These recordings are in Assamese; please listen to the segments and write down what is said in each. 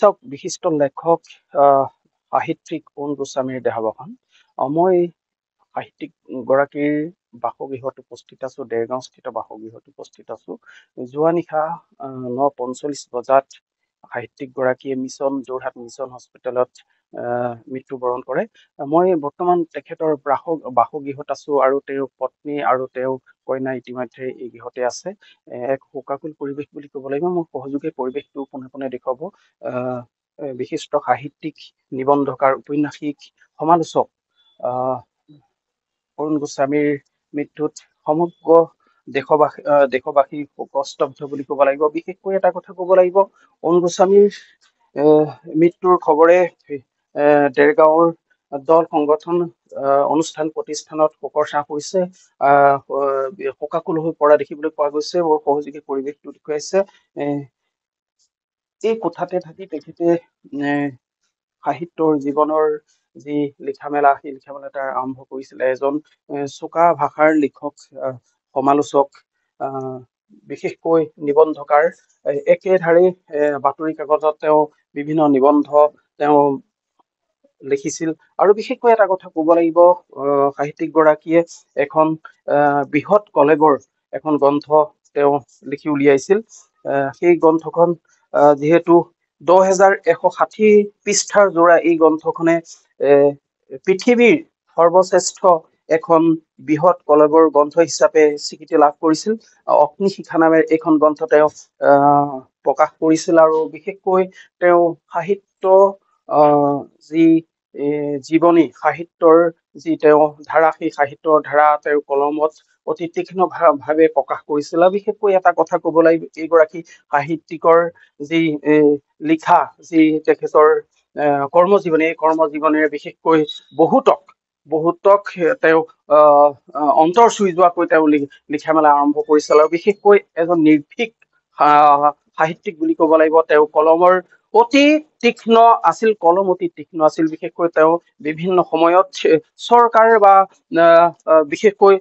চাওক বিশিষ্ট লেখক সাহিত্যিক অৰুণ গোস্বামীৰ দেহাৱসান মই সাহিত্যিক গৰাকীৰ বাসগৃহত উপস্থিত আছোঁ দেৰগাঁওস্থিত বাসগৃহত উপস্থিত আছোঁ যোৱা নিশা ন পঞ্চল্লিছ বজাত সাহিত্যিক গৰাকীয়ে মিছন যোৰহাট মিছন হস্পিটেলত মৃত্যুবৰণ কৰে মই বৰ্তমান তেখেতৰ বাস বাসগৃহত আছোঁ আৰু তেওঁ পত্নী আৰু তেওঁ কইনা ইতিমধ্যে এই গৃহতে আছে এক শোকাকুল পৰিৱেশ বুলি ক'ব লাগিব মোৰ সহযোগে পৰিৱেশটো পোনে পোনে দেখুৱাব বিশিষ্ট সাহিত্যিক নিবন্ধকাৰ উপন্যাসিক সমালোচক অৰুণ গোস্বামীৰ মৃত্যুত সমগ্ৰ দেশবাসী দেশবাসী কষ্টব্ধ বুলি ক'ব লাগিব বিশেষকৈ এটা কথা ক'ব লাগিব অৰুণ গোস্বামীৰ মৃত্যুৰ খবৰে ডেৰগাঁৱৰ দল সংগঠন অনুষ্ঠান প্ৰতিষ্ঠানত শোকৰ চাহ হৈছে শোকাকুল হৈ পৰা দেখিবলৈ পোৱা গৈছে বৰ সহযোগী পৰিৱেশটো দেখুৱাইছে এই কোঠাতে থাকি তেখেতে সাহিত্যৰ জীৱনৰ যি লিখা মেলা সেই লিখা মেলা তাৰ আৰম্ভ কৰিছিলে এজন চোকা ভাষাৰ লিখক সমালোচক বিশেষকৈ নিবন্ধকাৰ একেধাৰেই বাতৰি কাকতত তেওঁ বিভিন্ন নিবন্ধ তেওঁ লিখিছিল আৰু বিশেষকৈ এটা কথা ক'ব লাগিব সাহিত্যিক গৰাকীয়ে এখন বৃহৎ কলেগৰ এখন গ্ৰন্থ তেওঁ লিখি উলিয়াইছিল সেই গ্ৰন্থখন যিহেতু দহ হেজাৰ এশ ষাঠি পৃষ্ঠাৰ যোৰা এই গ্ৰন্থখনে পৃথিৱীৰ সৰ্বশ্ৰেষ্ঠ এখন বৃহৎ কলেগৰ গ্ৰন্থ হিচাপে স্বীকৃতি লাভ কৰিছিল অগ্নি অগ্নিশিখা নামেৰে এইখন গ্ৰন্থ তেওঁ প্ৰকাশ কৰিছিল আৰু বিশেষকৈ তেওঁ সাহিত্য যি জীৱনী সাহিত্যৰ যি তেওঁ ধাৰা সেই সাহিত্যৰ ধাৰা তেওঁৰ কলমত অতি তীক্ষ্ণ ভাৱে প্ৰকাশ কৰিছিল আৰু বিশেষকৈ এটা কথা ক'ব লাগিব এইগৰাকী সাহিত্যিকৰ যি লিখা যি তেখেতৰ কৰ্মজীৱনী এই কৰ্মজীৱনীৰে বিশেষকৈ বহুতক বহুতক তেওঁ আহ অন্তৰ চুই যোৱাকৈ তেওঁ লিখা মেলা আৰম্ভ কৰিছিল আৰু বিশেষকৈ এজন নিৰ্ভীক সাহিত্যিক বুলি ক'ব লাগিব তেওঁ কলমৰ অতি তীক্ষ্ণ আছিল কলম অতি তীক্ষ্ণ আছিল বিশেষকৈ তেওঁ বিভিন্ন সময়ত চৰকাৰ বা বিশেষকৈ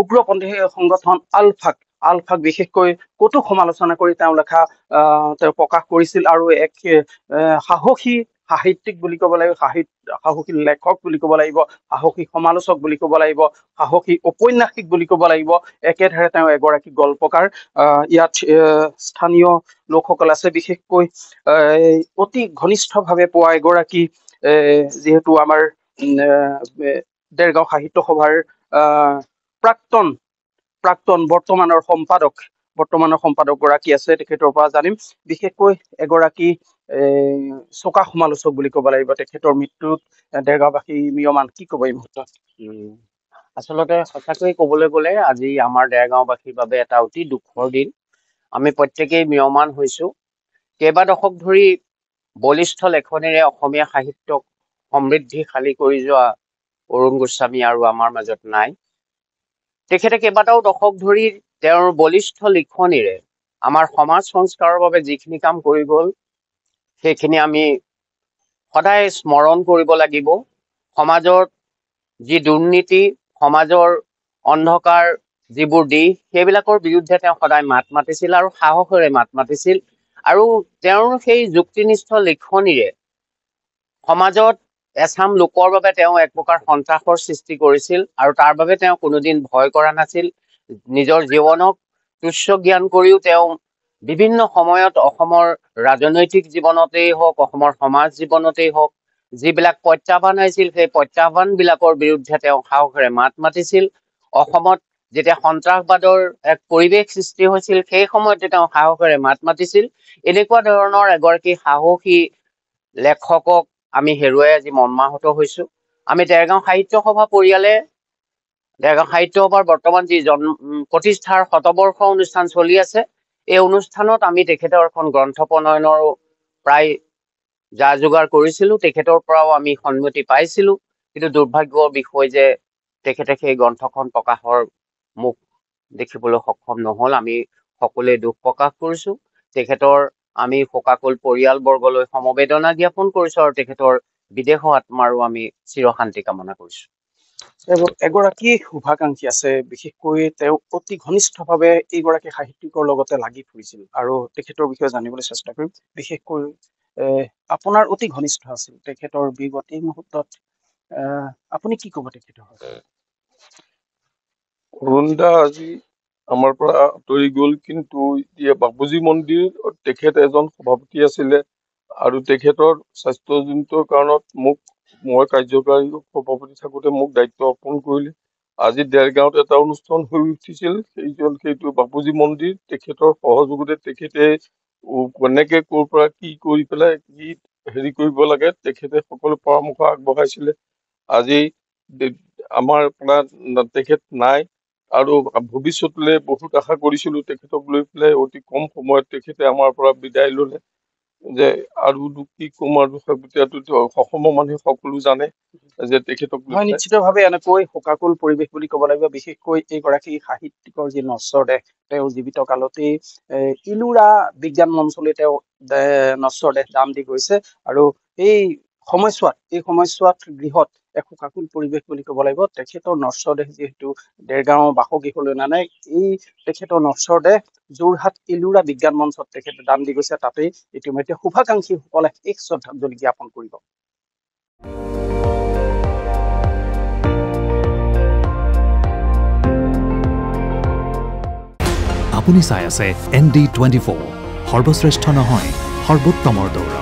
উগ্ৰপন্থী সংগঠন আলফাক আলফাক বিশেষকৈ কটুক সমালোচনা কৰি তেওঁ লেখা তেওঁ প্ৰকাশ কৰিছিল আৰু এক সাহসী সাহিত্যিক বুলি ক'ব লাগিব সাহসী লেখক বুলি ক'ব লাগিব সাহসী সমালোচক বুলি ক'ব লাগিব সাহসী ঔপন্যাসিক বুলি ক'ব লাগিব একেধাৰে তেওঁ এগৰাকী গল্পকাৰ ইয়াত স্থানীয় লোকসকল আছে বিশেষকৈ অতি ঘনিষ্ঠভাৱে পোৱা এগৰাকী যিহেতু আমাৰ দেৰগাঁও সাহিত্য সভাৰ প্ৰাক্তন প্ৰাক্তন বৰ্তমানৰ সম্পাদক বৰ্তমানৰ সম্পাদক গৰাকী আছে তেখেতৰ পৰা জানিম বিশেষকৈ এগৰাকী চকা সমালোচক বুলি ক'ব লাগিব তেখেতৰ মৃত্যুত দেৰগাঁওবাসী মিয়মান কি ক'ব এই মুহূৰ্তত আচলতে সঁচাকৈ ক'বলৈ গ'লে আজি আমাৰ দেৰগাঁওবাসীৰ বাবে এটা অতি দুখৰ দিন আমি প্ৰত্যেকেই মিয়মান হৈছোঁ কেইবা দশক ধৰি বলিষ্ঠ লেখনিৰে অসমীয়া সাহিত্যক সমৃদ্ধিশালী কৰি যোৱা অৰুণ গোস্বামী আৰু আমাৰ মাজত নাই তেখেতে কেইবাটাও দশক ধৰি তেওঁৰ বলিষ্ঠ লিখনিৰে আমাৰ সমাজ সংস্কাৰৰ বাবে যিখিনি কাম কৰি গ'ল সেইখিনি আমি সদায় স্মৰণ কৰিব লাগিব সমাজত যি দুৰ্নীতি সমাজৰ অন্ধকাৰ যিবোৰ দিশ সেইবিলাকৰ বিৰুদ্ধে তেওঁ সদায় মাত মাতিছিল আৰু সাহসেৰে মাত মাতিছিল আৰু তেওঁৰ সেই যুক্তিনিষ্ঠ লিখনিৰে সমাজত এচাম লোকৰ বাবে তেওঁ এক প্ৰকাৰ সন্ত্ৰাসৰ সৃষ্টি কৰিছিল আৰু তাৰ বাবে তেওঁ কোনোদিন ভয় কৰা নাছিল নিজৰ জীৱনক তুচ্ছ জ্ঞান কৰিও তেওঁ বিভিন্ন সময়ত অসমৰ ৰাজনৈতিক জীৱনতেই হওক অসমৰ সমাজ জীৱনতেই হওক যিবিলাক প্ৰত্যাহ্বান আহিছিল সেই প্ৰত্যাহ্বানবিলাকৰ বিৰুদ্ধে তেওঁ সাহসেৰে মাত মাতিছিল অসমত যেতিয়া সন্ত্ৰাসবাদৰ এক পৰিৱেশ সৃষ্টি হৈছিল সেই সময়তে তেওঁ সাহসেৰে মাত মাতিছিল এনেকুৱা ধৰণৰ এগৰাকী সাহসী লেখকক আমি হেৰুৱাই আজি মৰ্মাহত হৈছো আমি দেৰগাঁও সাহিত্য সভা পৰিয়ালে সাহিত্য সভাৰ বৰ্তমান যি জন্ম প্ৰতিষ্ঠাৰ শতবৰ্ষ অনুষ্ঠান চলি আছে এই অনুষ্ঠানত আমি তেখেতৰ এখন গ্ৰন্থ প্ৰণয়নৰ প্ৰায় যা যোগাৰ কৰিছিলোঁ তেখেতৰ পৰাও আমি সন্মতি পাইছিলোঁ কিন্তু দুৰ্ভাগ্যৰ বিষয় যে তেখেতে সেই গ্ৰন্থখন প্ৰকাশৰ মুখ দেখিবলৈ সক্ষম নহ'ল আমি সকলোৱে দুখ প্ৰকাশ কৰিছোঁ তেখেতৰ আমি শোকাকুল পৰিয়ালবৰ্গলৈ সমবেদনা জ্ঞাপন কৰিছোঁ আৰু তেখেতৰ বিদেশ আত্মাৰো আমি চিৰশান্তি কামনা কৰিছোঁ এগৰাকী শুভাকাংক্ষী আছে বিশেষকৈ তেওঁ অতি ঘনিষ্ঠভাৱে এইগৰাকী সাহিত্যিকৰ লগতে লাগি ফুৰিছিল আৰু তেখেতৰ বিষয়ে জানিবলৈ চেষ্টা কৰিম বিশেষকৈ আপোনাৰ অতি ঘনিষ্ঠ আছিল তেখেতৰ বিগত এই মুহূৰ্তত আপুনি কি ক'ব তেখেতৰ অৰুণদা আজি আমাৰ পৰা আঁতৰি গ'ল কিন্তু এতিয়া বাবুজী মন্দিৰ তেখেত এজন সভাপতি আছিলে আৰু তেখেতৰ স্বাস্থ্যজনিত কাৰণত মোক মই কাৰ্যকাৰী সভাপতি থাকোঁতে মোক দায়িত্ব অৰ্পণ কৰিলে আজি ডেৰগাঁৱত এটা অনুষ্ঠান হৈ উঠিছিল সেইজন সেইটো বাপুজী মন্দিৰ তেখেতৰ সহযোগতে তেখেতে কেনেকে ক'ৰ পৰা কি কৰি পেলাই কি হেৰি কৰিব লাগে তেখেতে সকলো পৰামৰ্শ আগবঢ়াইছিলে আজি আমাৰ আপোনাৰ তেখেত নাই আৰু ভৱিষ্যতলৈ বহুত আশা কৰিছিলোঁ তেখেতক লৈ পেলাই অতি কম সময়ত তেখেতে আমাৰ পৰা বিদায় ল'লে যে আৰু দু কম আৰু সেইটো অসমৰ মানুহে সকলো জানে যে তেখেতক হয় নিশ্চিতভাৱে এনেকৈ শোকাকুল পৰিৱেশ বুলি ক'ব লাগিব বিশেষকৈ গৰাকী সাহিত্যিকৰ যি নশ্বৰ দেহ তেওঁ জীৱিত কালতেই ইলোৰা বিজ্ঞান মঞ্চলৈ তেওঁ নশ্বৰ দেহ দাম দি গৈছে আৰু এই সময়ছোৱাত এই সময়ছোৱাত গৃহত এক একোকাকুল পৰিৱেশ বুলি ক'ব লাগিব তেখেতৰ নৰ্চৰদেহ যিহেতু দেৰগাঁও বাসগৃহলৈ অনা নাই এই তেখেতৰ নৰ্চৰদেহ যোৰহাট ইলোৰা বিজ্ঞান মঞ্চত তেখেতে দান দি গৈছে তাতেই ইতিমধ্যে শুভাকাংক্ষীসকলে শেষ শ্ৰদ্ধাঞ্জলি জ্ঞাপন কৰিব আপুনি চাই আছে এন ডি টুৱেণ্টি ফ'ৰ সৰ্বশ্ৰেষ্ঠ নহয় সৰ্বোত্তমৰ দৌৰা